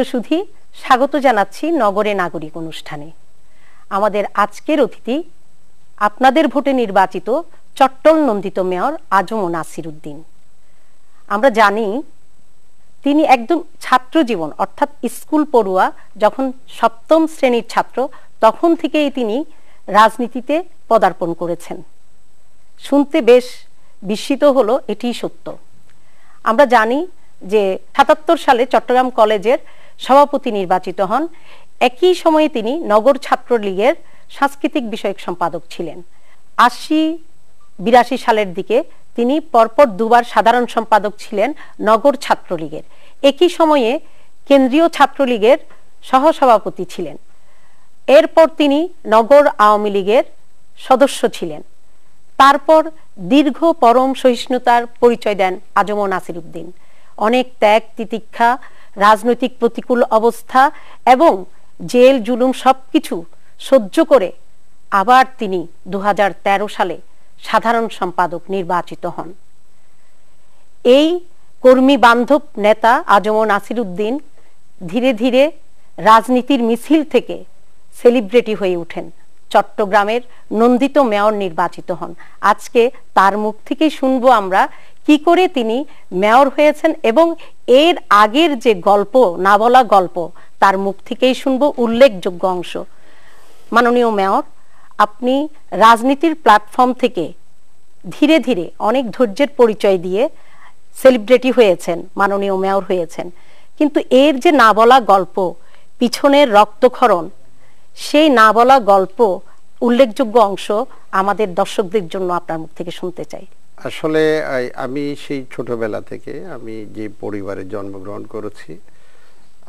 প্রিয় সুধি স্বাগত জানাচ্ছি নগরে নাগরিক অনুষ্ঠানে আমাদের আজকের অতিথি আপনাদের ভোটে নির্বাচিত চট্টল নন্দিত মেয়র আজম নাসির উদ্দিন আমরা জানি তিনি একদম ছাত্র জীবন অর্থাৎ স্কুল পড়ুয়া যখন সপ্তম শ্রেণীর ছাত্র তখন থেকেই তিনি রাজনীতিতে পদার্পণ করেছেন শুনতে বেশ বিস্মিত হলো এটি সত্য আমরা জানি যে সাতাত্তর সালে চট্টগ্রাম কলেজের সভাপতি নির্বাচিত হন একই সময়ে তিনি নগর ছাত্রলীগের সাংস্কৃতিক বিষয়ক সম্পাদক ছিলেন আশি বিরাশি সালের দিকে তিনি পরপর দুবার সাধারণ সম্পাদক ছিলেন নগর ছাত্রলীগের একই সময়ে কেন্দ্রীয় ছাত্রলীগের সহসভাপতি ছিলেন এরপর তিনি নগর আওয়ামী লীগের সদস্য ছিলেন তারপর দীর্ঘ পরম সহিষ্ণুতার পরিচয় দেন আজম নাসির উদ্দিন অনেক ত্যাগ তিতিক্ষা রাজনৈতিক প্রতিকূল অবস্থা এবং জেল জুলুম কিছু সহ্য করে আবার তিনি দু সালে সাধারণ সম্পাদক নির্বাচিত হন এই কর্মী বান্ধব নেতা আজম নাসির উদ্দিন ধীরে ধীরে রাজনীতির মিছিল থেকে সেলিব্রিটি হয়ে উঠেন চট্টগ্রামের নন্দিত মেয়র নির্বাচিত হন আজকে তার মুখ থেকেই শুনবো আমরা কি করে তিনি মেয়র হয়েছেন এবং এর আগের যে গল্প না বলা গল্প তার মুখ থেকেই শুনবো উল্লেখযোগ্য অংশ মাননীয় মেয়র আপনি রাজনীতির প্ল্যাটফর্ম থেকে ধীরে ধীরে অনেক ধৈর্যের পরিচয় দিয়ে সেলিব্রিটি হয়েছেন মাননীয় মেয়র হয়েছেন কিন্তু এর যে না বলা গল্প পিছনের রক্তক্ষরণ সেই না বলা গল্প উল্লেখযোগ্য অংশ আমাদের দর্শকদের জন্য আপনার মুখ থেকে শুনতে চাই আসলে আমি সেই ছোটবেলা থেকে আমি যে পরিবারে জন্মগ্রহণ করেছি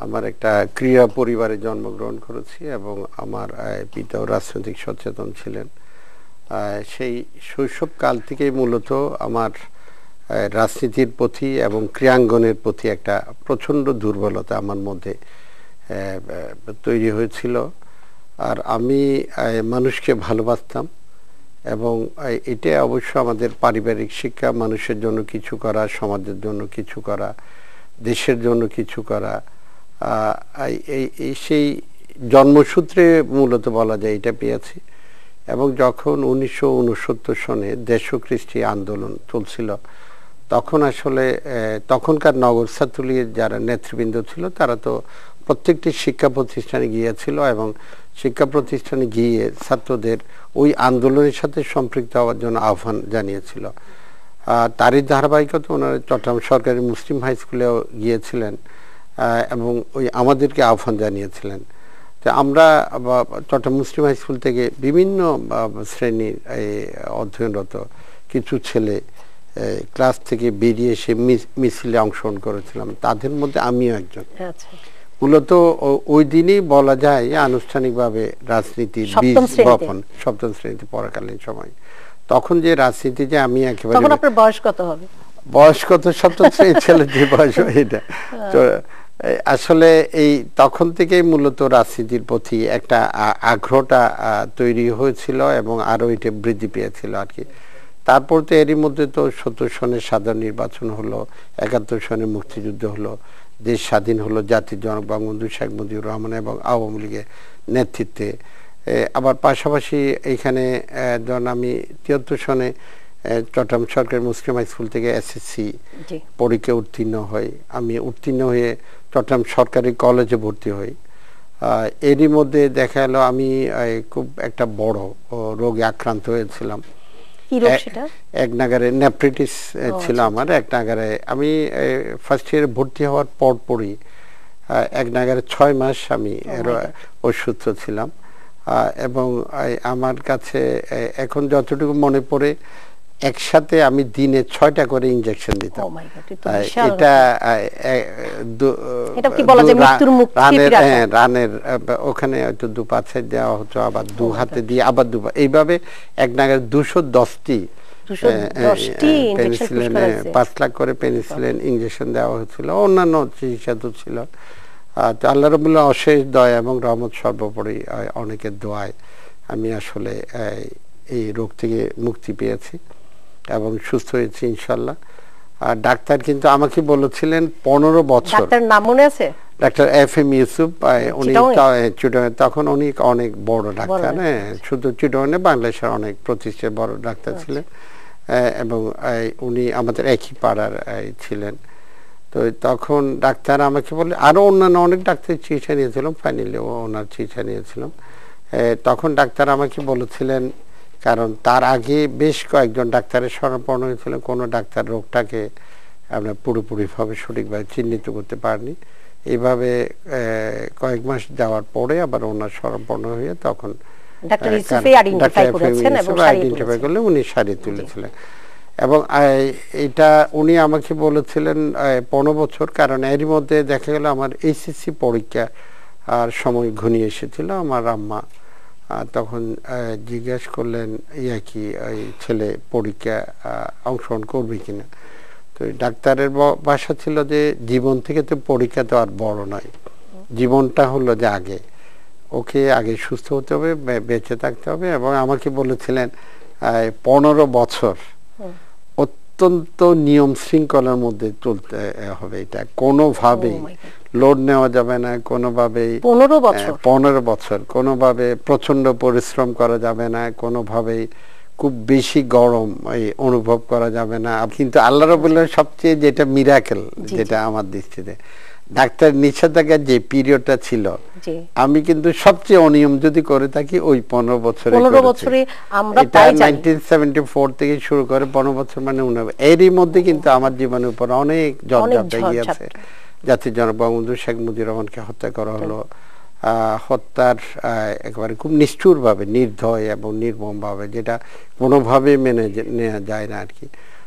আমার একটা ক্রীড়া পরিবারে জন্মগ্রহণ করেছি এবং আমার পিতাও রাজনৈতিক সচেতন ছিলেন সেই শৈশবকাল থেকেই মূলত আমার রাজনীতির প্রতি এবং ক্রিয়াঙ্গনের প্রতি একটা প্রচণ্ড দুর্বলতা আমার মধ্যে তৈরি হয়েছিল আর আমি মানুষকে ভালোবাসতাম এবং এটা অবশ্য আমাদের পারিবারিক শিক্ষা মানুষের জন্য কিছু করা সমাজের জন্য কিছু করা দেশের জন্য কিছু করা এই সেই জন্মসূত্রে মূলত বলা যায় এটা পেয়েছি এবং যখন উনিশশো উনসত্তর সনে দেশখ্রিস্টি আন্দোলন চলছিল তখন আসলে তখনকার নগর ছাত্রলীগের যারা নেতৃবৃন্দ ছিল তারা তো প্রত্যেকটি শিক্ষা প্রতিষ্ঠানে গিয়েছিল এবং শিক্ষা প্রতিষ্ঠানে গিয়ে ছাত্রদের ওই আন্দোলনের সাথে সম্পৃক্ত হওয়ার জন্য আহ্বান জানিয়েছিল তারই ধারাবাহিকতা ওনারা চট্টগ্রাম সরকারি মুসলিম হাই স্কুলেও গিয়েছিলেন এবং ওই আমাদেরকে আহ্বান জানিয়েছিলেন তো আমরা চট্টগ্রাম মুসলিম হাই স্কুল থেকে বিভিন্ন শ্রেণীর অধ্যয়নরত কিছু ছেলে ক্লাস থেকে বেরিয়ে এসে মিছিলে অংশগ্রহণ করেছিলাম তাদের মধ্যে আমিও একজন আচ্ছা মূলত ওই দিনই বলা যায় আনুষ্ঠানিকভাবে রাজনীতি বীজ বপন সপ্তম শ্রেণীতে পড়াকালীন সময় তখন যে রাজনীতি যে আমি একেবারে তখন আপনার বয়স কত হবে বয়স কত সপ্তম শ্রেণীর ছেলে যে বয়স এটা তো হ্যাঁ। আসলে এই তখন থেকে মূলত রাজনীতির প্রতি একটা আগ্রহটা তৈরি হয়েছিল এবং আরও এটা বৃদ্ধি পেয়েছিল আর কি তারপর তো এরই মধ্যে তো সত্তর সনের সাধারণ নির্বাচন হলো একাত্তর সনের মুক্তিযুদ্ধ হলো দেশ স্বাধীন হলো জাতির জনক বঙ্গবন্ধু শেখ মুজিবুর রহমান এবং আওয়ামী লীগের নেতৃত্বে আবার পাশাপাশি এইখানে যখন আমি তিয়াত্তর সনে চট্টগ্রাম সরকারি মুসলিম হাই স্কুল থেকে এসএসসি পরীক্ষা উত্তীর্ণ হই আমি উত্তীর্ণ হয়ে চট্টগ্রাম সরকারি কলেজে ভর্তি হই এরই মধ্যে দেখা গেল আমি খুব একটা বড় রোগে আক্রান্ত হয়েছিলাম কি রোগ সেটা এক নাগারে নেপ্রিটিস ছিল আচ্ছা, আমার আচ্ছা। এক নাগারে আমি ফার্স্ট ইয়ারে ভর্তি হওয়ার পর পরই এক নাগারে ছয় মাস আমি অসুস্থ oh ছিলাম এবং আমার কাছে এখন যতটুকু মনে পড়ে একসাথে আমি দিনে ছয়টা করে ইনজেকশন দিতাম oh এটা রানের হ্যাঁ, ওখানে হয়তো দু পাঁচে দেওয়া হতো আবার দু আচ্ছা, হাতে আচ্ছা। দিয়ে আবার দু এইভাবে এক নাগাদ দুশো দশটি পেনিসিলিনে পাঁচ লাখ করে পেনিসিলেন ইঞ্জেকশন দেওয়া হয়েছিল অন্যান্য চিকিৎসা তো ছিল আল্লাহ রবুল্লাহ অশেষ দয়া এবং রহমত সর্বোপরি অনেকের দোয়ায় আমি আসলে এই রোগ থেকে মুক্তি পেয়েছি এবং সুস্থ হয়েছি ইনশাল্লাহ আর ডাক্তার কিন্তু আমাকে বলেছিলেন পনেরো বছর ডাক্তার নাম মনে আছে ডাক্তার এফ এম ইউসুফ উনি হ্যাঁ, তখন উনি অনেক বড় ডাক্তার হ্যাঁ শুধু বাংলাদেশের অনেক প্রতিষ্ঠিত বড় ডাক্তার আচ্ছা। ছিলেন এবং উনি আমাদের একই পাড়ার ছিলেন তো তখন ডাক্তার আমাকে বলে আরও অন্যান্য অনেক ডাক্তার চিকিৎসা নিয়েছিলাম ফাইনালি ওনার চিকিৎসা নিয়েছিলাম তখন ডাক্তার আমাকে বলেছিলেন কারণ তার আগে বেশ কয়েকজন ডাক্তারের স্মরণপর্ণ হয়েছিল কোনো ডাক্তার রোগটাকে আমরা পুরোপুরিভাবে সঠিকভাবে চিহ্নিত করতে পারিনি এইভাবে কয়েক মাস যাওয়ার পরে আবার ওনার স্মরণপর্ণ হয়ে তখন উনি সারিয়ে তুলেছিলেন এবং এটা উনি আমাকে বলেছিলেন পনেরো বছর কারণ এরই মধ্যে দেখা গেল আমার এইচএসসি পরীক্ষা আর সময় ঘনিয়ে এসেছিল আমার আম্মা তখন জিজ্ঞেস করলেন ইয়া কি ওই ছেলে পরীক্ষা অংশগ্রহণ করবে কিনা তো ডাক্তারের বাসা ছিল যে জীবন থেকে তো পরীক্ষা তো আর বড় নয় জীবনটা হলো যে আগে ওকে আগে সুস্থ হতে হবে বেঁচে থাকতে হবে এবং আমাকে বলেছিলেন পনেরো বছর অত্যন্ত নিয়ম শৃঙ্খলার মধ্যে চলতে হবে এটা কোনোভাবেই oh লোড নেওয়া যাবে না কোনোভাবেই পনেরো হ্যাঁ, বছর পনেরো বছর কোনোভাবে প্রচন্ড পরিশ্রম করা যাবে না কোনোভাবেই খুব বেশি গরম এই অনুভব করা যাবে না কিন্তু আল্লাহ রবুল্লাহ সবচেয়ে যেটা মিরাকেল যেটা আমার দৃষ্টিতে ডাক্তার নিষেধাজ্ঞা যে পিরিয়ডটা ছিল আমি কিন্তু সবচেয়ে অনিয়ম যদি করে থাকি ওই পনেরো বছরে পনেরো বছরে আমরা এটা নাইনটিন সেভেন্টি ফোর থেকে শুরু করে পনেরো বছর মানে এরই মধ্যে কিন্তু আমার জীবনের উপর অনেক জট গিয়েছে জাতির জনক বঙ্গবন্ধু শেখ মুজিবুর রহমানকে হত্যা করা হলো হত্যার একেবারে খুব নিষ্ঠুরভাবে নির্দয় এবং নির্মমভাবে যেটা কোনোভাবে মেনে নেওয়া যায় না আর কি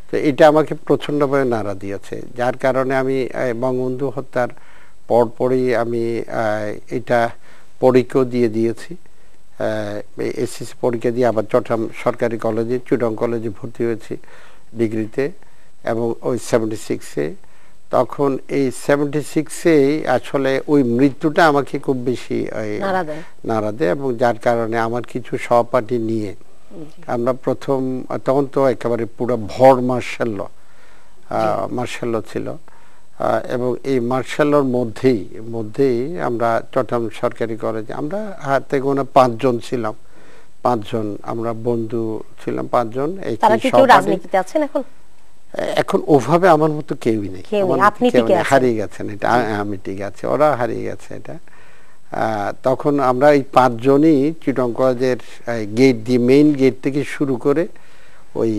তো এটা আমাকে প্রচণ্ডভাবে নাড়া দিয়েছে যার কারণে আমি বঙ্গবন্ধু হত্যার পরপরই আমি এটা পরীক্ষাও দিয়ে দিয়েছি এসএসসি পরীক্ষা দিয়ে আবার চট্টগ্রাম সরকারি কলেজে চুডং কলেজে ভর্তি হয়েছি ডিগ্রিতে এবং ওই সেভেন্টি সিক্সে তখন এই সেভেন্টি সিক্সে আসলে ওই মৃত্যুটা আমাকে খুব বেশি নাড়া দেয় এবং যার কারণে আমার কিছু সহপাঠী নিয়ে আমরা প্রথম তখন তো একেবারে পুরো ভর মার্শাল্য মার্শাল্য ছিল এবং এই মার্শাল্যর মধ্যেই মধ্যেই আমরা চট্টগ্রাম সরকারি কলেজে আমরা হাতে গোনা পাঁচজন ছিলাম পাঁচজন আমরা বন্ধু ছিলাম পাঁচজন এই রাজনীতিতে আছেন এখন এখন ওভাবে আমার মতো কেউই নেই হারিয়ে গেছেন এটা আমি টিকে আছে ওরা হারিয়ে গেছে এটা তখন আমরা এই পাঁচজনই চিটং কলেজের গেট দিয়ে মেইন গেট থেকে শুরু করে ওই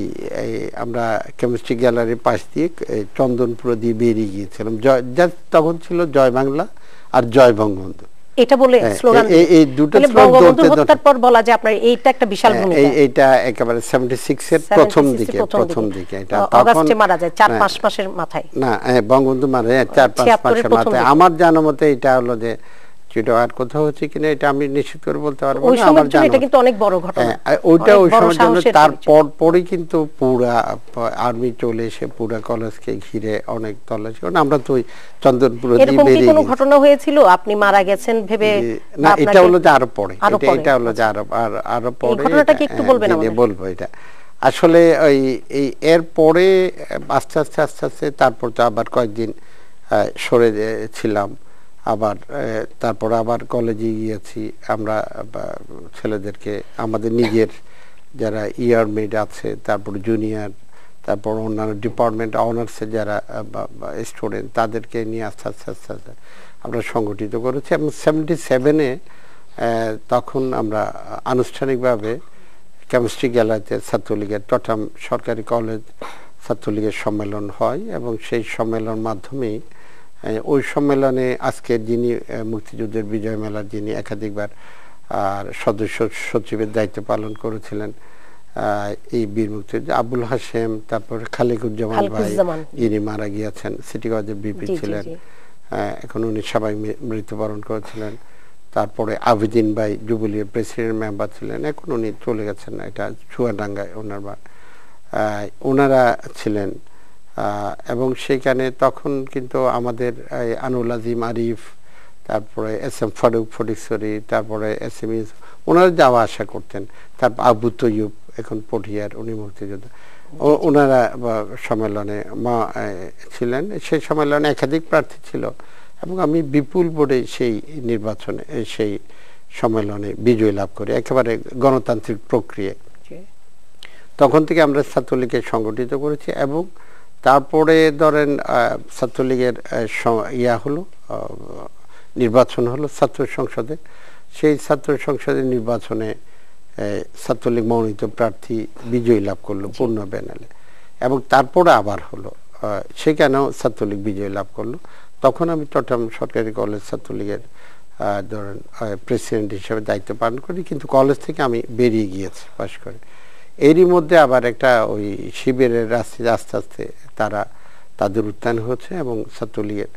আমরা কেমিস্ট্রি গ্যালারির পাশ দিয়ে চন্দনপুর দিয়ে বেরিয়ে গিয়েছিলাম জয় যা তখন ছিল জয় বাংলা আর জয় বঙ্গবন্ধু এটা বলে হ্যাঁ, স্লোগান এই দুটো বঙ্গবন্ধু হত্যার পর বলা যায় আপনার এইটা একটা বিশাল হ্যাঁ, ভূমিকা এইটা একেবারে 76 এর প্রথম দিকে প্রথম দিকে এটা অগাস্টে মারা যায় চার হ্যাঁ। পাঁচ মাসের মাথায় না বঙ্গবন্ধু মারা যায় চার পাঁচ মাসের মাথায় আমার জানা মতে এটা হলো যে সেটা আর কোথাও হচ্ছে কিনা এটা আমি নিশ্চিত করে বলতে পারবো এটা কিন্তু অনেক বড় হ্যাঁ, ঘটনা ওইটা ওই সময়ের জন্য তারপর পরে কিন্তু পুরা আর্মি চলে এসে পুরা কলেজকে ঘিরে অনেক তল্লাশি কারণ আমরা তো চন্দনপুর দিয়ে বেরিয়ে কোনো ঘটনা হয়েছিল আপনি মারা গেছেন ভেবে না এটা হলো যে আরো পরে এটা হলো যে আচ্ছা। আরো আর আরো পরে একটু হ্যাঁ, বলবেন আমাদের বলবো এটা আসলে ওই এই এর পরে আস্তে আস্তে আস্তে আস্তে তারপর তো আবার কয়েকদিন সরে ছিলাম আবার তারপর আবার কলেজে গিয়েছি আমরা ছেলেদেরকে আমাদের নিজের যারা ইয়ার e মেড আছে তারপর জুনিয়র তারপর অন্যান্য ডিপার্টমেন্ট অনার্সের যারা স্টুডেন্ট তাদেরকে নিয়ে আস্তে আস্তে আস্তে আস্তে আমরা সংগঠিত করেছি এবং সেভেন্টি সেভেনে তখন আমরা আনুষ্ঠানিকভাবে কেমিস্ট্রি গ্যালারিতে ছাত্রলীগের টটাম সরকারি কলেজ ছাত্রলীগের সম্মেলন হয় এবং সেই সম্মেলন মাধ্যমেই ওই সম্মেলনে আজকের যিনি মুক্তিযুদ্ধের বিজয় মেলার যিনি একাধিকবার আর সদস্য সচিবের দায়িত্ব পালন করেছিলেন এই বীর মুক্তিযুদ্ধ আবুল হাসেম তারপর খালিকুজ্জামান ভাই যিনি মারা গিয়েছেন সিটি কলেজের বিপি ছিলেন এখন উনি সবাই মৃত্যুবরণ করেছিলেন তারপরে আবিদিন ভাই যুবলীগের প্রেসিডেন্ট মেম্বার ছিলেন এখন উনি চলে গেছেন এটা ছুয়াডাঙ্গায় ওনার ওনারা ছিলেন এবং সেখানে তখন কিন্তু আমাদের আনুল আজিম আরিফ তারপরে এস এম ফারুক ফটিকসরি তারপরে এস এম ইস ওনারা যাওয়া আসা করতেন তারপর আবু তৈয়ুব এখন পটিয়ার উনি মুক্তিযোদ্ধা ওনারা সম্মেলনে মা ছিলেন সেই সম্মেলনে একাধিক প্রার্থী ছিল এবং আমি বিপুল বোর্ডে সেই নির্বাচনে সেই সম্মেলনে বিজয় লাভ করি একেবারে গণতান্ত্রিক প্রক্রিয়া তখন থেকে আমরা ছাত্রলীগকে সংগঠিত করেছি এবং তারপরে ধরেন ছাত্রলীগের ইয়া হলো নির্বাচন হলো ছাত্র সংসদে সেই ছাত্র সংসদের নির্বাচনে ছাত্রলীগ মনোনীত প্রার্থী বিজয়ী লাভ করলো পূর্ণ ব্যানালে এবং তারপরে আবার হলো সেখানেও ছাত্রলীগ বিজয় লাভ করলো তখন আমি চট্টগ্রাম সরকারি কলেজ ছাত্রলীগের ধরেন প্রেসিডেন্ট হিসেবে দায়িত্ব পালন করি কিন্তু কলেজ থেকে আমি বেরিয়ে গিয়েছি পাশ করে এরই মধ্যে আবার একটা ওই শিবিরের রাস্তায় আস্তে আস্তে তারা তাদের উত্থান হচ্ছে এবং ছাত্রলীগের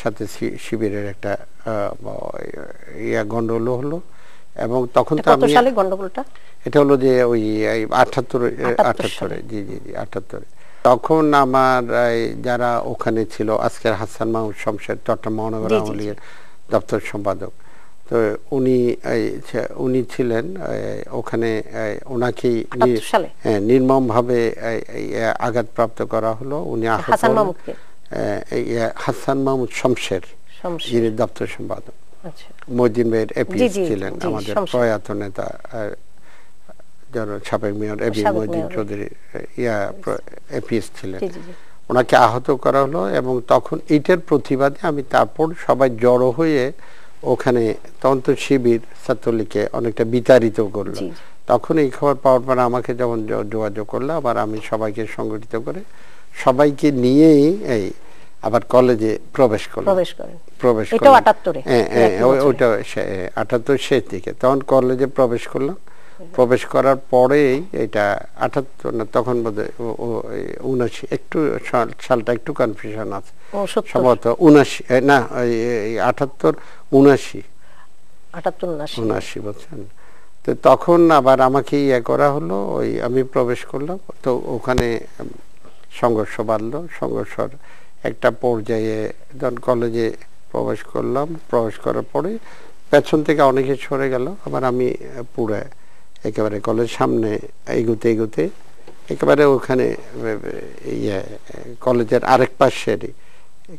সাথে শিবিরের একটা ইয়া গন্ডগোল হলো এবং তখন তো আমি এটা হলো যে ওই আটাত্তরে আটাত্তরে জি জি জি আটাত্তরে তখন আমার যারা ওখানে ছিল আজকের হাসান মাহমুদ শমশের চট্টগ্রাম মহানগর আওয়ামী লীগের দপ্তর সম্পাদক তো উনি উনি ছিলেন ওখানে ওনাকে নির্মম হ্যাঁ, নির্মমভাবে আঘাতপ্রাপ্ত করা হলো উনি হাসান মাহমুদ শমশের যিনি দপ্তর সম্পাদক আচ্ছা। মজিন ভাইয়ের এপি ছিলেন আমাদের প্রয়াত নেতা সাবেক মেয়র এবি মজিন চৌধুরী ইয়া এপিএস ছিলেন ওনাকে আহত করা হলো এবং তখন এটার প্রতিবাদে আমি তারপর সবাই জড়ো হয়ে ওখানে তন্ত্র শিবির ছাত্রলীগকে অনেকটা বিতাড়িত করলো তখন এই খবর পাওয়ার পর আমাকে যখন যোগাযোগ করলো আবার আমি সবাইকে সংগঠিত করে সবাইকে নিয়েই এই আবার কলেজে প্রবেশ করলো প্রবেশ করেন প্রবেশ করলো হ্যাঁ হ্যাঁ ওইটা হ্যাঁ, আটাত্তর শেষ দিকে তখন কলেজে প্রবেশ করলাম প্রবেশ করার পরেই এটা আঠাত্তর না তখন বোধহয় উনাশি একটু সালটা একটু কনফিউশন আছে সম্ভবত উনাশি না আঠাত্তর উনাশি আটাত্তর উনাশি বলছেন তো তখন আবার আমাকে ইয়ে করা হলো ওই আমি প্রবেশ করলাম তো ওখানে সংঘর্ষ বাড়লো সংঘর্ষর একটা পর্যায়ে যখন কলেজে প্রবেশ করলাম প্রবেশ করার পরে পেছন থেকে অনেকে সরে গেল আবার আমি পুরায় একেবারে কলের সামনে এগোতে এগোতে একেবারে ওখানে ইয়ে কলেজের আরেক পাশের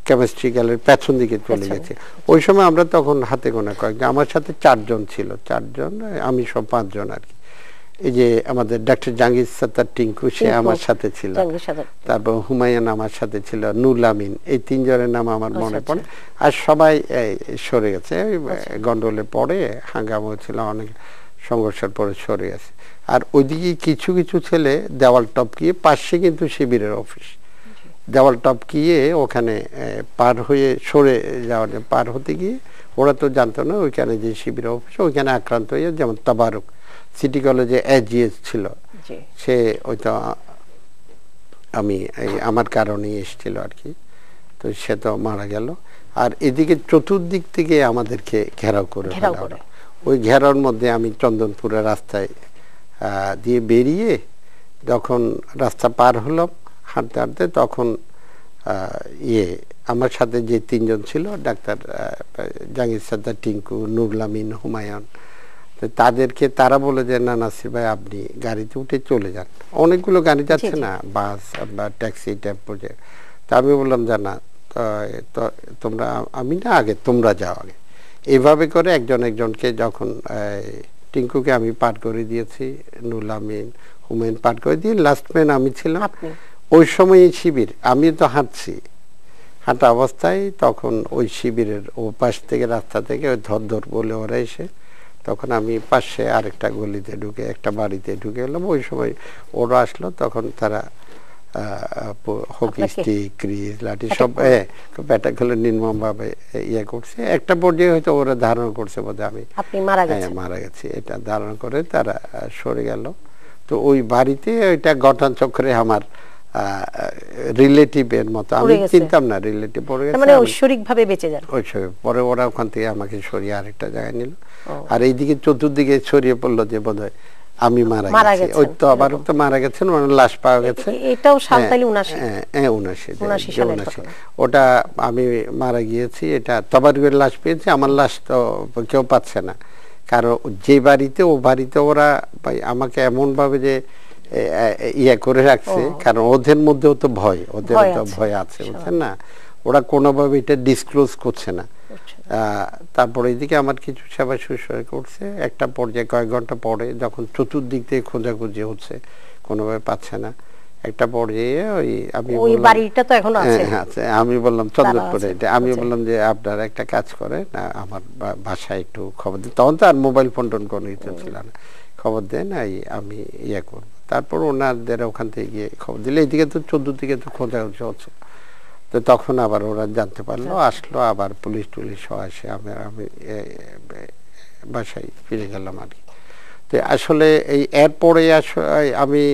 কেমিস্ট্রি গ্যালারি পেছন দিকে চলে গেছে ওই সময় আমরা তখন হাতে গোনা কয়েকজন আমার সাথে চারজন ছিল চারজন আমি সব পাঁচজন আর কি এই যে আমাদের ডাক্তার জাহাঙ্গীর সাত্তার টিঙ্কু সে আমার সাথে ছিল তারপর হুমায়ুন আমার সাথে ছিল নুল আমিন এই তিনজনের নাম আমার আচ্ছা, মনে আচ্ছা। পড়ে আর সবাই সরে গেছে আচ্ছা। গন্ডলে পড়ে হাঙ্গামা ছিল অনেক সংঘর্ষের পরে সরে আছে আর ওইদিকে কিছু কিছু ছেলে দেওয়াল টপ গিয়ে পাশে কিন্তু শিবিরের অফিস দেওয়াল টপ গিয়ে ওখানে পার হয়ে সরে যাওয়ার পার হতে গিয়ে ওরা তো জানতো না ওইখানে যে শিবির অফিস ওইখানে আক্রান্ত হয়ে যেমন তাবারুক সিটি কলেজে এজিএস ছিল সে ওই তো আমি এই আমার কারণেই এসেছিল আর কি তো সে তো মারা গেল আর এদিকে চতুর্দিক থেকে আমাদেরকে ঘেরাও করে ওই ঘেরার মধ্যে আমি চন্দনপুরের রাস্তায় দিয়ে বেরিয়ে যখন রাস্তা পার হলাম হাঁটতে হাঁটতে তখন ইয়ে আমার সাথে যে তিনজন ছিল ডাক্তার জাহির সাদ্দার টিঙ্কু নুরলামিন হুমায়ুন তাদেরকে তারা বলে যে না নাসির ভাই আপনি গাড়িতে উঠে চলে যান অনেকগুলো গাড়ি যাচ্ছে না বাস বা ট্যাক্সি টেম্পো যে তা আমি বললাম যে না তোমরা আমি না আগে তোমরা যাও আগে এভাবে করে একজন একজনকে যখন টিঙ্কুকে আমি পাঠ করে দিয়েছি নুল আমিন হুমায়ুন পাঠ করে দিয়ে লাস্টম্যান আমি ছিলাম ওই সময় শিবির আমি তো হাঁটছি হাঁটা অবস্থায় তখন ওই শিবিরের ও পাশ থেকে রাস্তা থেকে ওই ধর বলে ওরা এসে তখন আমি পাশে আরেকটা গলিতে ঢুকে একটা বাড়িতে ঢুকে এলাম ওই সময় ওরা আসলো তখন তারা হকি স্টিক ক্রিজ লাঠি সব ব্যাটাগুলো নির্মমভাবে ইয়ে করছে একটা পর্যায়ে হয়তো ওরা ধারণ করছে বোধ আমি হ্যাঁ, মারা গেছি এটা ধারণ করে তারা সরে গেল তো ওই বাড়িতে ওইটা গঠন চক্রে আমার রিলেটিভ এর মতো আমি চিনতাম না রিলেটিভ পড়ে গেছে মানে ঐশ্বরিক ভাবে বেঁচে যান ঐশ্বরিক পরে ওরা ওখান থেকে আমাকে সরিয়ে আরেকটা জায়গায় নিল আর এইদিকে চতুর্দিকে ছড়িয়ে পড়লো যে বোধহয় আমি মারা গেছি ওই তো আবার তো মারা গেছেন মানে লাশ পাওয়া গেছে এটাও সালতালি 79 হ্যাঁ 79 79 হ্যাঁ, হ্যাঁ, ওটা আমি মারা গিয়েছি এটা তবারুকের লাশ পেয়েছি আমার লাশ তো কেউ পাচ্ছে না কারণ যে বাড়িতে ও বাড়িতে ওরা আমাকে এমন ভাবে যে ইয়ে করে রাখছে কারণ ওদের মধ্যেও তো ভয় ওদের তো ভয় আছে বুঝছেন না ওরা কোনোভাবে এটা ডিসক্লোজ করছে না তারপরে এদিকে আমার কিছু সেবা শুশ্রূষা করছে একটা পর্যায়ে কয়েক ঘন্টা পরে যখন চতুর্দিক থেকে খোঁজাখুঁজি হচ্ছে কোনোভাবে পাচ্ছে না একটা পর্যায়ে ওই আমি ওই বাড়িটা তো এখন হ্যাঁ, আছে আমি বললাম চন্দ্রপুরে এটা আমি আচ্ছা। বললাম যে আপনার একটা কাজ করে না আমার বাসায় একটু খবর দিন তখন তো আর মোবাইল ফোন টোন কোনো কিছু ছিল না খবর দেন এই আমি ইয়ে করবো তারপর ওনাদের ওখান থেকে গিয়ে খবর দিলে এদিকে তো চোদ্দ দিকে তো খোঁজাখুঁজি হচ্ছে তো তখন আবার ওরা জানতে পারলো আচ্ছা। আসলো আবার পুলিশ টুলিশ আসে আমি আমি বাসায় ফিরে গেলাম আর কি তো আসলে এই এরপরে আমি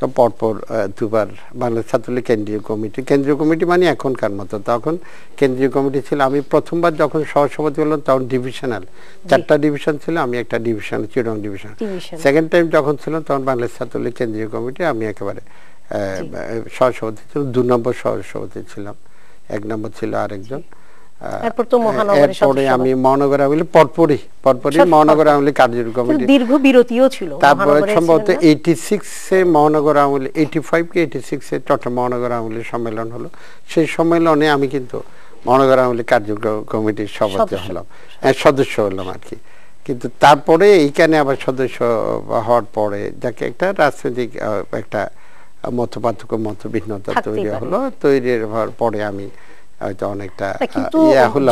তো পরপর দুবার বাংলা মানে ছাত্রলীগ কেন্দ্রীয় কমিটি কেন্দ্রীয় কমিটি মানে এখনকার মতো তখন কেন্দ্রীয় কমিটি ছিল আমি প্রথমবার যখন সহসভাপতি হলাম তখন ডিভিশনাল চারটা ডিভিশন ছিল আমি একটা ডিভিশন চিরং ডিভিশন সেকেন্ড টাইম যখন ছিলাম তখন বাংলাদেশ ছাত্রলীগ কেন্দ্রীয় কমিটি আমি একেবারে সহসভাপতি ছিল দু নম্বর সহসভাপতি ছিলাম এক নম্বর ছিল আরেকজন আমি মহানগর আওয়ামী পরপরই পরপরই মহানগর আওয়ামী কমিটি দীর্ঘ বিরতিও ছিল তারপরে সম্ভবত এইটি মহানগর আওয়ামী এইটি ফাইভ কে এইটি চট্টগ্রাম মহানগর আওয়ামী সম্মেলন হলো সেই সম্মেলনে আমি কিন্তু মহানগর আওয়ামী কার্যক্রম কার্যকর কমিটির সভাপতি হলাম হ্যাঁ, সদস্য হলাম আর কি কিন্তু তারপরে এইখানে আবার সদস্য হওয়ার পরে যাকে একটা রাজনৈতিক একটা মত পার্থক্য মত ভিন্নতা তৈরি হলো তৈরি হওয়ার পরে আমি হয়তো অনেকটা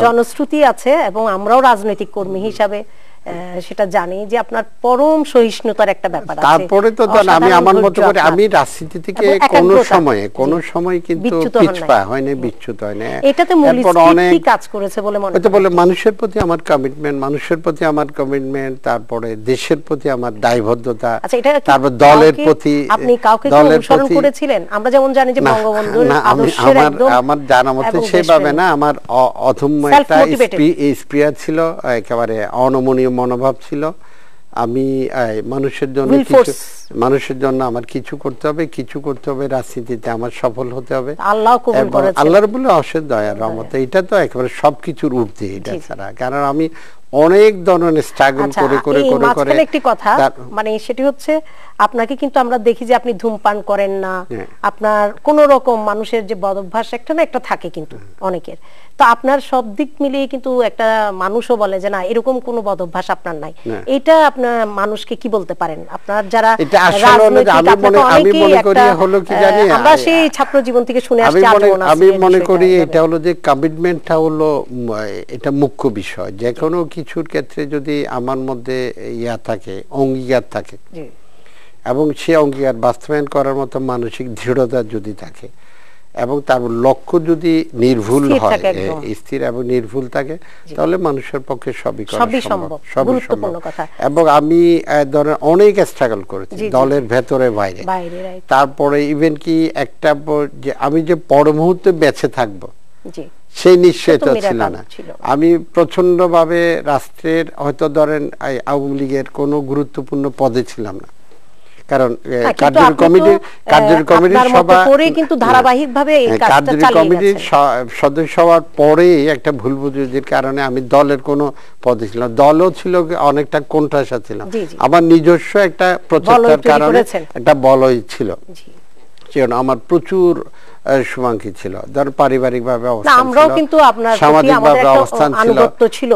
জনশ্রুতি আছে এবং আমরাও রাজনৈতিক কর্মী হিসাবে সেটা জানি যে আপনার পরম সহিষ্ণুতার একটা ব্যাপার আছে তারপরে তো আমি আমার মত করে আমি রাজনীতি থেকে কোন সময়ে কোন সময় কিন্তু পিছপা হয় না বিচ্যুত হয় না এটাতে অনেক কাজ করেছে বলে মনে হয় বলে মানুষের প্রতি আমার কমিটমেন্ট মানুষের প্রতি আমার কমিটমেন্ট তারপরে দেশের প্রতি আমার দায়বদ্ধতা আচ্ছা, তারপর দলের প্রতি আপনি কাউকে অনুসরণ করেছিলেন আমরা যেমন জানি যে বঙ্গবন্ধু আদর্শের একদম আমার জানা মতে সেভাবে না আমার অধম্য একটা স্পিরিট ছিল একেবারে অনমনীয় মনোভাব ছিল আমি মানুষের জন্য কিছু মানুষের জন্য আমার কিছু করতে হবে কিছু করতে হবে রাজনীতিতে আমার সফল হতে হবে আল্লাহ আল্লাহর বলে অশেষ দয়া রহমত হ্যাঁ। এটা তো একেবারে সবকিছুর উর্ধে এটা ছাড়া কারণ আমি অনেক ধরনের স্ট্রাগল আচ্ছা, করে করে করে করে একটি কথা মানে সেটি হচ্ছে আপনাকে কিন্তু আমরা দেখি যে আপনি ধূমপান করেন না হ্যাঁ। আপনার কোন রকম মানুষের যে বদভ্যাস একটা না একটা থাকে কিন্তু হ্যাঁ। অনেকের তো আপনার সব দিক মিলিয়ে কিন্তু একটা মানুষও বলে যে না এরকম কোন বদভ্যাস আপনার নাই এটা আপনার মানুষকে কি বলতে পারেন আপনার যারা এটা আসলে আমি আমি মনে মনে করি হলো কি জানি আমরা সেই ছাত্র জীবন থেকে শুনে আসছি আমি আমি মনে করি এটা হলো যে কমিটমেন্টটা হলো এটা মুখ্য বিষয় যে কোনো কি কিছুর ক্ষেত্রে যদি আমার মধ্যে ইয়া থাকে অঙ্গীকার থাকে এবং সে অঙ্গীকার বাস্তবায়ন করার মতো মানসিক দৃঢ়তা যদি থাকে এবং তার লক্ষ্য যদি নির্ভুল হয় স্থির এবং নির্ভুল থাকে তাহলে মানুষের পক্ষে সবই সম্ভব সবই সম্ভব এবং আমি ধরেন অনেক স্ট্রাগল করেছি দলের ভেতরে বাইরে তারপরে ইভেন কি একটা আমি যে পর মুহূর্তে বেঁচে থাকবো সেই নিশ্চয়তা ছিল না আমি প্রচন্ডভাবে রাষ্ট্রের হয়তো ধরেন আওয়ামী লীগের কোন গুরুত্বপূর্ণ পদে ছিলাম না কারণ হ্যাঁ, কমিটি কমিটির সভা পরে কিন্তু হ্যাঁ, কমিটির সদস্য হওয়ার পরে একটা ভুল কারণে আমি দলের কোন পদে ছিলাম দলও ছিল অনেকটা কোণঠাসা ছিলাম আমার নিজস্ব একটা প্রচেষ্টার কারণে একটা বলয় ছিল আমার প্রচুর শুভাঙ্কি ছিল যার পারিবারিকভাবে আমরাও কিন্তু আপনার সামাজিকভাবে অবস্থান ছিল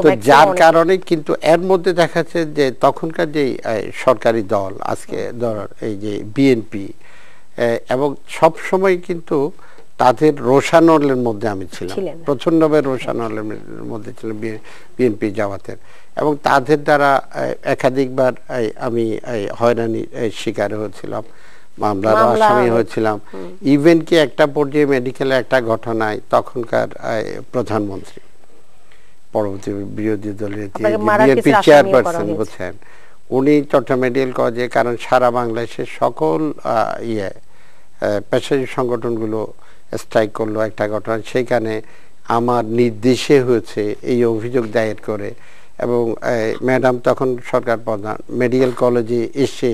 তো যার কারণে কিন্তু এর মধ্যে দেখাচ্ছে যে তখনকার যে সরকারি দল আজকে ধর এই যে বিএনপি এবং সব সময় কিন্তু তাদের রোশানলের মধ্যে আমি ছিলাম প্রচণ্ডভাবে রোশানলের মধ্যে ছিলাম বিএনপি জামাতের এবং তাদের দ্বারা একাধিকবার আমি হয়রানি শিকার হয়েছিলাম মামলার আসামি হয়েছিলাম ইভেন কি একটা পর্যায়ে মেডিকেলে একটা ঘটনায় তখনকার প্রধানমন্ত্রী পরবর্তী বিরোধী দলের চেয়ারপারসন বুঝছেন উনি চট্টগ্রাম মেডিকেল কলেজে কারণ সারা বাংলাদেশের সকল ইয়ে পেশাজীবী সংগঠনগুলো স্ট্রাইক করলো একটা ঘটনা সেইখানে আমার নির্দেশে হয়েছে এই অভিযোগ দায়ের করে এবং ম্যাডাম তখন সরকার প্রধান মেডিকেল কলেজে এসে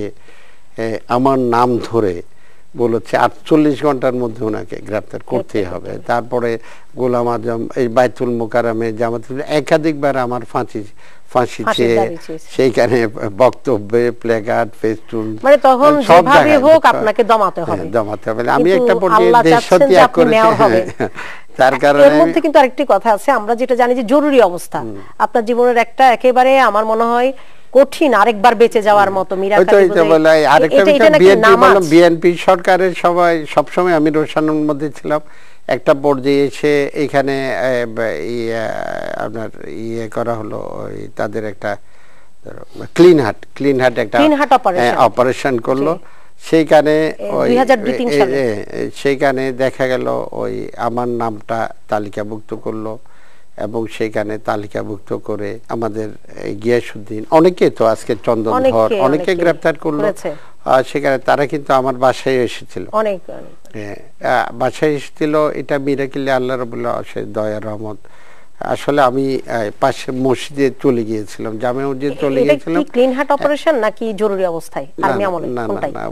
আমার নাম ধরে বলেছে আটচল্লিশ ঘন্টার মধ্যে ওনাকে গ্রেপ্তার করতেই হবে তারপরে গোলাম আজম এই বাইতুল মোকারামে জামাত একাধিকবার আমার ফাঁসি ফাঁসি চেয়ে সেইখানে বক্তব্যে প্লেকার্ড ফেস্টুন মানে তখন যেভাবে হোক আপনাকে দমাতে হ্যাঁ, হবে দমাতে হবে আমি একটা পর্যায়ে দেশ ত্যাগ করেছি তার কারণে এর মধ্যে কিন্তু আরেকটি কথা আছে আমরা যেটা জানি যে জরুরি অবস্থা আপনার জীবনের একটা একেবারে আমার মনে হয় কঠিন আরেকবার বেঁচে যাওয়ার মতো বিএনপি সরকারের সবাই সবসময় আমি রোশানোর মধ্যে ছিলাম একটা পর্যায়ে এসে এখানে আপনার ইয়ে করা হলো তাদের একটা ক্লিন হাট ক্লিন হাট একটা অপারেশন করলো সেইখানে সেইখানে দেখা গেল ওই আমার নামটা তালিকাভুক্ত করলো এবং সেখানে তালিকাভুক্ত করে আমাদের গিয়াসুদ্দিন অনেকে তো আজকে চন্দন ধর অনেকে গ্রেপ্তার করলো সেখানে তারা কিন্তু আমার বাসায় এসেছিল অনেক হ্যাঁ, বাসায় এসেছিল এটা মিরাকিল্লা আল্লাহ রবুল্লাহ দয়া রহমত আসলে আমি পাশে মসজিদে চলে গিয়েছিলাম জামে মসজিদে চলে গিয়েছিলাম ক্লিন হার্ট অপারেশন নাকি জরুরি অবস্থায় আর্মি আমলে না না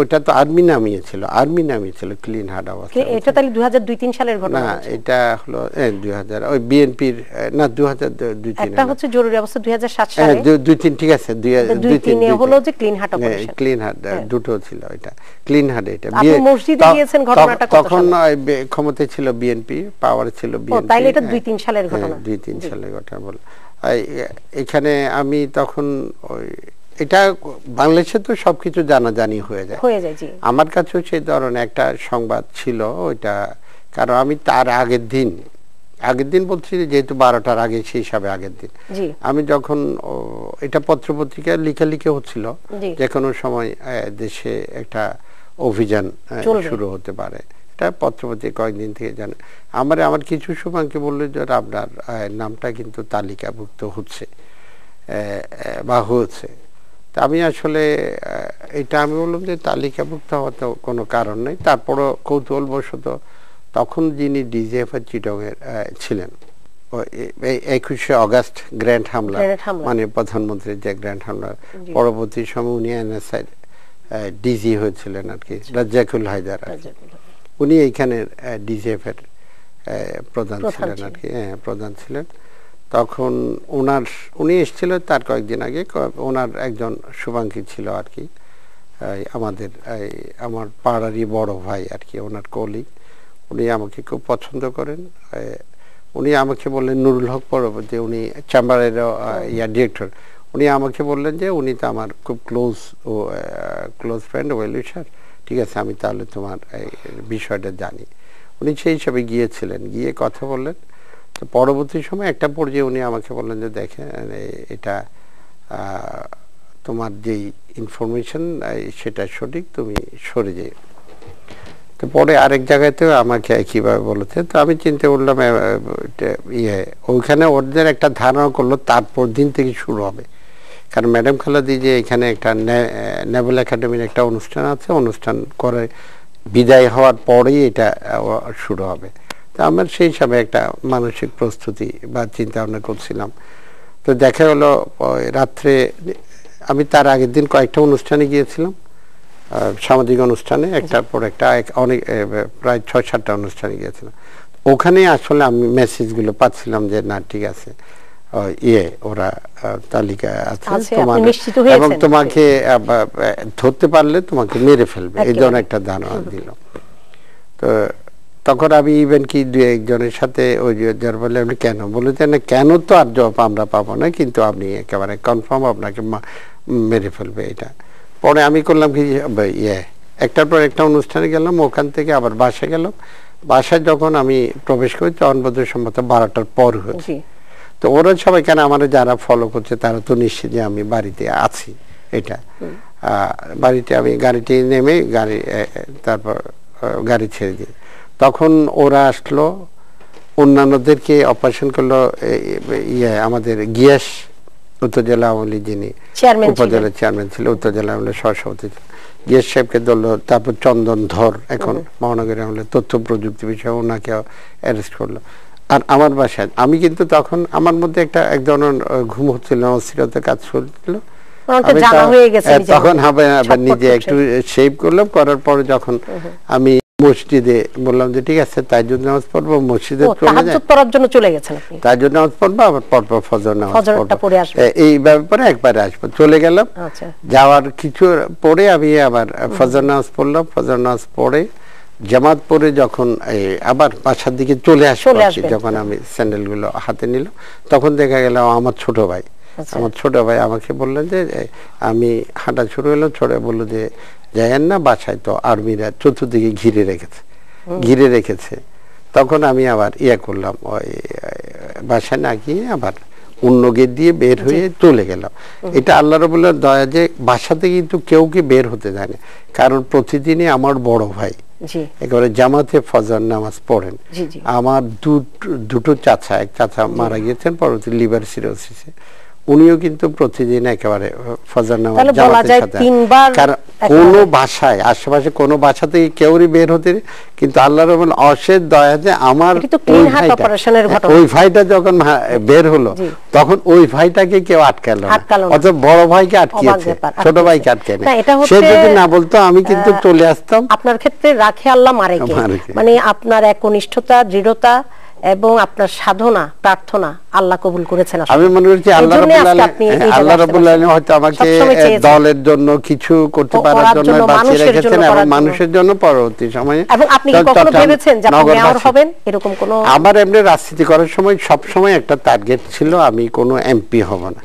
ওটা তো আর্মি নামিয়ে ছিল আর্মি নামিয়ে ছিল ক্লিন হার্ট অবস্থা এটা তাহলে 2002 3 সালের ঘটনা না এটা হলো 2000 ওই বিএনপি এর না 2002 3 এটা হচ্ছে জরুরি অবস্থা 2007 হ্যাঁ, সালে হ্যাঁ 2 3 ঠিক আছে 2 3 এ হলো যে clean heart operation clean heart দুটো ছিল এটা ক্লিন হার্ট এটা আপনি মসজিদে গিয়েছেন ঘটনাটা কত তখন ক্ষমতায় ছিল বিএনপি পাওয়ার ছিল বিএনপি তাহলে এটা 2 হ্যাঁ। 3 সালের ঘটনা হ্যাঁ। দুই তিন সালের ঘটনা বল এখানে আমি তখন ওই এটা বাংলাদেশে তো সবকিছু জানাজানি হয়ে যায় হয়ে যায় আমার কাছেও সেই ধরনের একটা সংবাদ ছিল ওইটা কারণ আমি তার আগের দিন আগের দিন বলছি যেহেতু বারোটার আগে সেই হিসাবে আগের দিন আমি যখন এটা পত্রপত্রিকায় লিখে হচ্ছিল যে কোনো সময় দেশে একটা অভিযান শুরু হতে পারে এটা পত্রপতি কয়েকদিন থেকে জানে আমার আমার কিছু সময়কে বললো যে আপনার নামটা কিন্তু তালিকাভুক্ত হচ্ছে বা হয়েছে তা আমি আসলে এটা আমি বললাম যে তালিকাভুক্ত হওয়ার তো কোনো কারণ নেই তারপরও কৌতূহলবশত তখন যিনি ডিজিএফআর চিটংয়ের ছিলেন একুশে অগাস্ট গ্র্যান্ড হামলা মানে প্রধানমন্ত্রীর যে গ্র্যান্ড হামলা পরবর্তী সময় উনি এনএসআই ডিজি হয়েছিলেন আর কি রাজ্জাকুল হায়দার উনি এইখানের এর প্রধান ছিলেন আর কি হ্যাঁ প্রধান ছিলেন তখন ওনার উনি এসেছিল তার কয়েকদিন আগে ওনার একজন শুভাঙ্কি ছিল আর কি আমাদের আমার পাড়ারই বড় ভাই আর কি ওনার কলিগ উনি আমাকে খুব পছন্দ করেন উনি আমাকে বললেন নুরুল হক পরবর্তী উনি চেম্বারের ইয়া ডিরেক্টর উনি আমাকে বললেন যে উনি তো আমার খুব ক্লোজ ও ক্লোজ ফ্রেন্ড ওয়েল ঠিক আছে আমি তাহলে তোমার বিষয়টা জানি উনি সেই হিসাবে গিয়েছিলেন গিয়ে কথা বললেন তো পরবর্তী সময় একটা পর্যায়ে উনি আমাকে বললেন যে দেখেন এটা তোমার যেই ইনফরমেশন সেটা সঠিক তুমি সরে যে তো পরে আরেক জায়গাতেও আমাকে একইভাবে বলেছে তো আমি চিনতে বললাম ইয়ে ওইখানে ওদের একটা ধারণা করলো তারপর দিন থেকে শুরু হবে কারণ ম্যাডাম খালাদি যে এখানে একটা নেভাল একাডেমির একটা অনুষ্ঠান আছে অনুষ্ঠান করে বিদায় হওয়ার পরেই এটা শুরু হবে তো আমার সেই হিসাবে একটা মানসিক প্রস্তুতি বা চিন্তা ভাবনা করছিলাম তো দেখা হলো রাত্রে আমি তার আগের দিন কয়েকটা অনুষ্ঠানে গিয়েছিলাম সামাজিক অনুষ্ঠানে একটার পর একটা অনেক প্রায় ছয় সাতটা অনুষ্ঠানে গিয়েছিলাম ওখানে আসলে আমি মেসেজগুলো পাচ্ছিলাম যে না ঠিক আছে ইয়ে ওরা তালিকা আছে তোমার এবং তোমাকে ধরতে পারলে তোমাকে মেরে ফেলবে এই ধরনের একটা ধারণা দিল তো তখন আমি ইভেন কি দু একজনের সাথে ওই যার বলে আপনি কেন বলে যে না কেন তো আর জব আমরা পাবো না কিন্তু আপনি একেবারে কনফার্ম আপনাকে মেরে ফেলবে এটা পরে আমি করলাম কি ইয়ে একটার পর একটা অনুষ্ঠানে গেলাম ওখান থেকে আবার বাসা গেলাম বাসায় যখন আমি প্রবেশ করি তখন বোধহয় সম্ভবত বারোটার পর হচ্ছে তো ওরা সবাই কেন আমার যারা ফলো করছে তারা তো নিশ্চিত যে আমি বাড়িতে আছি এটা বাড়িতে আমি গাড়িটি নেমে গাড়ি তারপর গাড়ি ছেড়ে দিই তখন ওরা আসলো অন্যান্যদেরকে অপারেশন করলো ইয়ে আমাদের গিয়াস উত্তরজেলা আওয়ামী লীগ যিনি উপজেলা চেয়ারম্যান ছিল উপজেলা আওয়ামী সহসভাপতি ছিল গিয়াস সাহেবকে ধরলো তারপর চন্দন ধর এখন মহানগরী আওয়ামী তথ্য প্রযুক্তি বিষয়ে ওনাকে অ্যারেস্ট করলো আর আমার বাসায় আমি কিন্তু তখন আমার মধ্যে একটা এক ধরনের ঘুম হচ্ছিল অস্থিরতা কাজ চলছিল তখন আবার নিজে একটু শেভ করলাম করার পরে যখন আমি মসজিদে বললাম যে ঠিক আছে তাই জন্য নামাজ পড়বো মসজিদে তাই জন্য নামাজ পড়বো আবার পড়বো ফজর নামাজ এই ব্যাপারে একবার আসবো চলে গেলাম আচ্ছা। যাওয়ার কিছু পরে আমি আবার ফজর নামাজ পড়লাম ফজর নামাজ পড়ে জামাত পরে যখন আবার বাসার দিকে চলে আসলে যখন আমি স্যান্ডেলগুলো হাতে নিল তখন দেখা গেল আমার ছোট ভাই আচ্ছা। আমার ছোট ভাই আমাকে বললেন যে আমি হাঁটা শুরু হলো ছোট বললো যে যায়েন না বাসায় তো আর্মিরা চতুর্দিকে ঘিরে রেখেছে ঘিরে রেখেছে তখন আমি আবার ইয়ে করলাম ওই বাসায় না গিয়ে আবার অন্য গেট দিয়ে বের হয়ে চলে গেলাম এটা আল্লাহ রবুল্লার দয়া যে বাসাতে কিন্তু কেউ কি বের হতে জানে কারণ প্রতিদিনই আমার বড় ভাই একেবারে জামাতে ফজর নামাজ পড়েন আমার দুটো চাচা এক চাচা মারা গিয়েছেন পরবর্তী লিভার সিরোসিসে উনিও কিন্তু প্রতিদিন একেবারে ফজর নামাজ জামাতের সাথে কারণ কোনো ভাষায় আশেপাশে কোনো ভাষা থেকে বের হতে কিন্তু আল্লাহ রবুল অশেষ দয়া যে আমার ওই ভাইটা হ্যাঁ, ওই ভাইটা যখন হ্যাঁ, বের হলো তখন ওই ভাইটাকে কেউ আটকালো অর্থাৎ বড় ভাইকে আটকিয়েছে ছোট ভাইকে আটকে সে যদি না বলতো আমি কিন্তু চলে আসতাম আপনার ক্ষেত্রে রাখে আল্লাহ মারে মানে আপনার একনিষ্ঠতা দৃঢ়তা এবং আপনার সাধনা প্রার্থনা আল্লাহ কবুল করেছেন আমি মনে করছি আল্লাহ হ্যাঁ, আল্লাহ রাব্বুল আলামিন হয়তো আমাকে দলের জন্য কিছু করতে পারার জন্য বাঁচিয়ে রেখেছেন এবং মানুষের জন্য পরবর্তী সময়ে এবং আপনি কি কখনো ভেবেছেন যে আপনি মেয়র হবেন এরকম কোনো আমার এমনি রাজনীতি করার সময় সব সময় একটা টার্গেট ছিল আমি কোনো এমপি হব না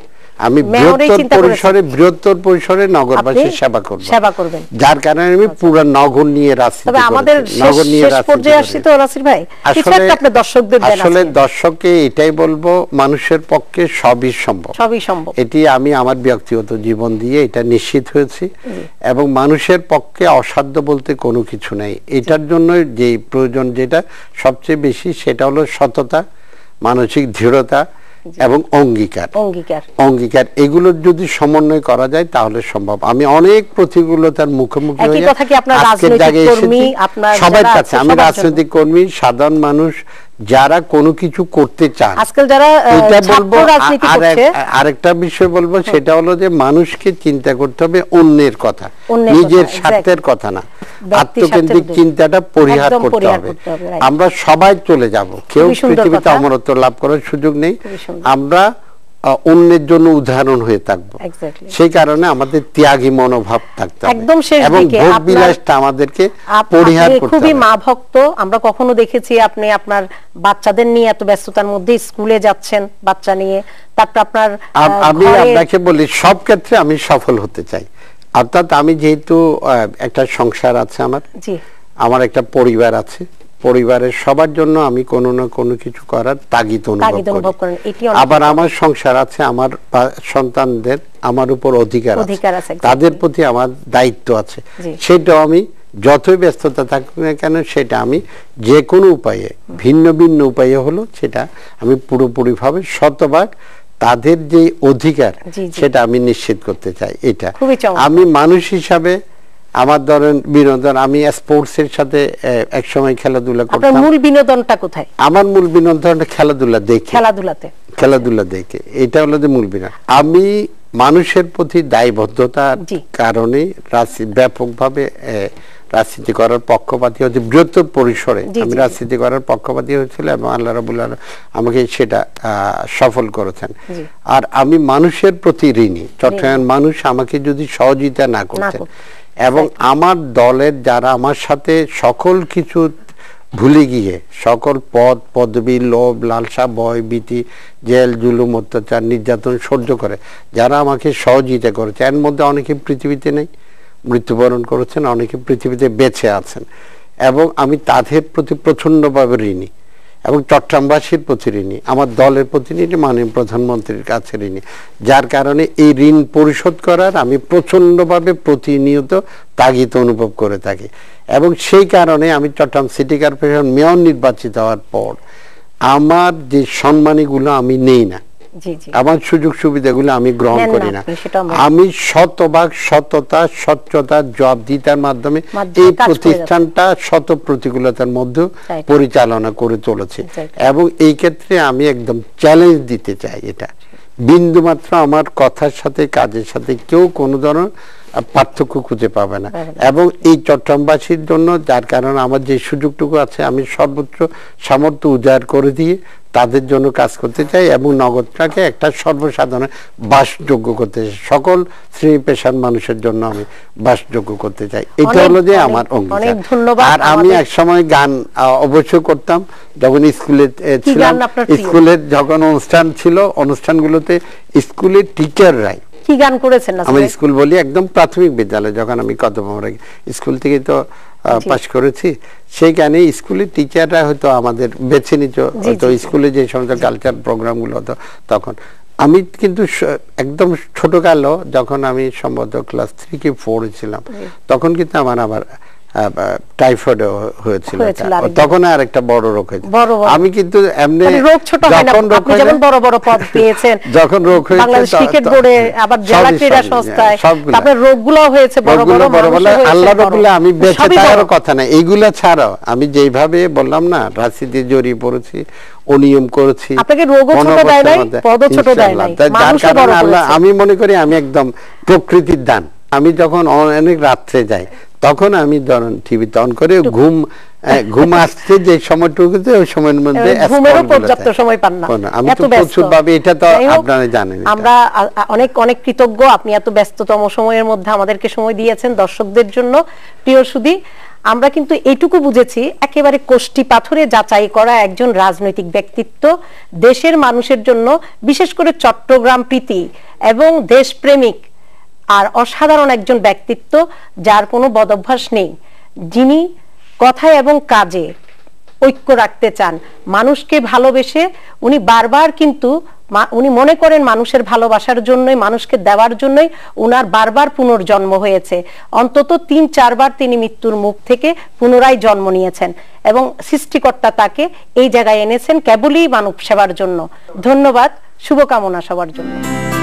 আমি বৃহত্তর পরিসরে বৃহত্তর পরিসরে নগরবাসীর সেবা করব সেবা করবেন যার কারণে আমি আচ্ছা। পুরো নগর নিয়ে রাজনীতি তবে আমাদের নগর নিয়ে শেষ পর্যায়ে আসছি তো রাসির ভাই কিছু একটা আপনি দর্শকদের দেন আসলে দর্শককে এটাই বলবো মানুষের পক্ষে সবই সম্ভব সবই সম্ভব এটি আমি আমার ব্যক্তিগত জীবন দিয়ে এটা নিশ্চিত হয়েছি এবং মানুষের পক্ষে অসাধ্য বলতে কোনো কিছু নাই এটার জন্য যে প্রয়োজন যেটা সবচেয়ে বেশি সেটা হলো সততা মানসিক দৃঢ়তা এবং অঙ্গীকার অঙ্গীকার অঙ্গীকার এগুলো যদি সমন্বয় করা যায় তাহলে সম্ভব আমি অনেক প্রতিকূলতার মুখোমুখি হয়ে আজকের জায়গায় সবার কাছে আমি রাজনৈতিক কর্মী সাধারণ মানুষ যারা কোনো কিছু করতে চান আজকাল যারা এটা বলবো আরেকটা বিষয় বলবো সেটা হলো যে মানুষকে চিন্তা করতে হবে অন্যের কথা নিজের স্বার্থের কথা না আত্মকেন্দ্রিক চিন্তাটা পরিহার করতে হবে আমরা সবাই চলে যাব কেউ পৃথিবীতে অমরত্ব লাভ করার সুযোগ নেই আমরা অন্যের জন্য উদাহরণ হয়ে থাকবো সেই কারণে আমাদের ত্যাগী মনোভাব থাকতে একদম শেষ বিলাসটা আমাদেরকে পরিহার খুবই মা ভক্ত আমরা কখনো দেখেছি আপনি আপনার বাচ্চাদের নিয়ে এত ব্যস্ততার মধ্যে স্কুলে যাচ্ছেন বাচ্চা নিয়ে তারপর আপনার আমি আপনাকে বলি সব ক্ষেত্রে আমি সফল হতে চাই অর্থাৎ আমি যেহেতু একটা সংসার আছে আমার আমার একটা পরিবার আছে পরিবারের সবার জন্য আমি কোনো না কোনো কিছু করার তাগিদ অনুভব করি আবার আমার সংসার আছে আমার সন্তানদের আমার উপর অধিকার আছে তাদের প্রতি আমার দায়িত্ব আছে সেটাও আমি যতই ব্যস্ততা থাকুক না কেন সেটা আমি যে কোনো উপায়ে ভিন্ন ভিন্ন উপায়ে হলো সেটা আমি পুরোপুরিভাবে শতভাগ তাদের যে অধিকার সেটা আমি নিশ্চিত করতে চাই এটা আমি মানুষ হিসাবে আমার ধরেন বিনোদন আমি স্পোর্টস এর সাথে একসময় খেলাধুলা করতাম মূল বিনোদনটা কোথায় আমার মূল বিনোদনটা খেলাধুলা দেখে খেলাধুলাতে খেলাধুলা দেখে এটা হলো যে মূল বিনোদন আমি মানুষের প্রতি দায়বদ্ধতার কারণে রাজনীতি ব্যাপকভাবে রাজনীতি করার পক্ষপাতি হচ্ছে বৃহত্তর পরিসরে আমি রাজনীতি করার পক্ষপাতি হয়েছিল এবং আল্লাহ রাবুল আমাকে সেটা সফল করেছেন আর আমি মানুষের প্রতি ঋণী চট্টগ্রামের মানুষ আমাকে যদি সহযোগিতা না করতেন এবং আমার দলের যারা আমার সাথে সকল কিছু ভুলে গিয়ে সকল পদ পদবি লোভ লালসা ভয় ভীতি জেল জুলুম অত্যাচার নির্যাতন সহ্য করে যারা আমাকে সহযোগিতা করেছে এর মধ্যে অনেকে পৃথিবীতে নেই মৃত্যুবরণ করেছেন অনেকে পৃথিবীতে বেঁচে আছেন এবং আমি তাদের প্রতি প্রচণ্ডভাবে ঋণী এবং চট্টগ্রামবাসীর প্রতি ঋণী আমার দলের প্রতি ঋণী মাননীয় প্রধানমন্ত্রীর কাছে ঋণী যার কারণে এই ঋণ পরিশোধ করার আমি প্রচণ্ডভাবে প্রতিনিয়ত তাগিদ অনুভব করে থাকি এবং সেই কারণে আমি চট্টগ্রাম সিটি কর্পোরেশন মেয়র নির্বাচিত হওয়ার পর আমার যে সম্মানীগুলো আমি নেই না আমার সুযোগ সুবিধাগুলো আমি গ্রহণ করি না আমি শতভাগ সততা স্বচ্ছতা জবাবদিহিতার মাধ্যমে এই প্রতিষ্ঠানটা শত প্রতিকূলতার মধ্যে পরিচালনা করে চলেছে এবং এই ক্ষেত্রে আমি একদম চ্যালেঞ্জ দিতে চাই এটা বিন্দুমাত্র আমার কথার সাথে কাজের সাথে কেউ কোনো ধরনের পার্থক্য খুঁজে পাবে না এবং এই চট্টগ্রামবাসীর জন্য যার কারণে আমার যে সুযোগটুকু আছে আমি সর্বোচ্চ সামর্থ্য উজাড় করে দিয়ে তাদের জন্য কাজ করতে চাই এবং নগদটাকে একটা সর্বসাধারণ বাসযোগ্য করতে চাই সকল শ্রেণী পেশার মানুষের জন্য আমি বাসযোগ্য করতে চাই এটা হলো যে আমার আর আমি এক সময় গান অবশ্যই করতাম যখন স্কুলে ছিলাম স্কুলের যখন অনুষ্ঠান ছিল অনুষ্ঠানগুলোতে স্কুলের টিচাররাই কি গান করেছেন আমার স্কুল বলি একদম প্রাথমিক বিদ্যালয় যখন আমি কত স্কুল থেকে তো পাশ করেছি সেই কারণে স্কুলের টিচাররা হয়তো আমাদের বেছে নিত হয়তো স্কুলে যে সমস্ত কালচার প্রোগ্রামগুলো হতো তখন আমি কিন্তু একদম ছোটকালো যখন আমি সম্ভবত ক্লাস থ্রি কি ফোর ছিলাম তখন কিন্তু আমার আবার টাইফয়েড হয়েছিল তখন আর একটা বড় রোগ হয়েছে আমি কিন্তু এমনি মানে রোগ ছোট হয় না আপনি যেমন বড় বড় পদ পেয়েছেন যখন রোগ হয়েছে বাংলাদেশ ক্রিকেট বোর্ডে আবার জেলা ক্রীড়া হ্যাঁ, সংস্থায় তারপরে রোগগুলো হয়েছে বড় বড় বড় বড় আল্লাহ রাব্বুল আমি বেঁচে থাকার কথা না এইগুলা ছাড়াও আমি যেভাবে বললাম না রাজনীতি জড়িয়ে পড়েছি অনিয়ম করেছি আপনাকে রোগও ছোট দেয় নাই পদও ছোট দেয় নাই বড় আল্লাহ আমি মনে করি আমি একদম প্রকৃতির দান আমি যখন অনেক রাত্রে যাই তখন আমি ধরেন টিভি অন করে ঘুম হ্যাঁ, ঘুম আসছে যে সময়টুকুতে ওই সময়ের মধ্যে ঘুমেরও পর্যাপ্ত সময় পান না আমি তো প্রচুর ভাবে এটা তো আপনারা জানেন আমরা অনেক অনেক কৃতজ্ঞ আপনি এত ব্যস্ততম সময়ের মধ্যে আমাদেরকে সময় দিয়েছেন দর্শকদের জন্য প্রিয় সুধি আমরা কিন্তু এটুকু বুঝেছি একেবারে কোষ্টি পাথরে যাচাই করা একজন রাজনৈতিক ব্যক্তিত্ব দেশের মানুষের জন্য বিশেষ করে চট্টগ্রাম প্রীতি এবং দেশপ্রেমিক আর অসাধারণ একজন ব্যক্তিত্ব যার কোনো বদভ্যাস নেই যিনি কথা এবং কাজে ঐক্য রাখতে চান মানুষকে ভালোবেসে উনি বারবার কিন্তু উনি মনে করেন মানুষের ভালোবাসার জন্যই মানুষকে দেওয়ার জন্যই উনার বারবার পুনর্জন্ম হয়েছে অন্তত তিন চারবার তিনি মৃত্যুর মুখ থেকে পুনরায় জন্ম নিয়েছেন এবং সৃষ্টিকর্তা তাকে এই জায়গায় এনেছেন কেবলই মানব সেবার জন্য ধন্যবাদ শুভকামনা সবার জন্য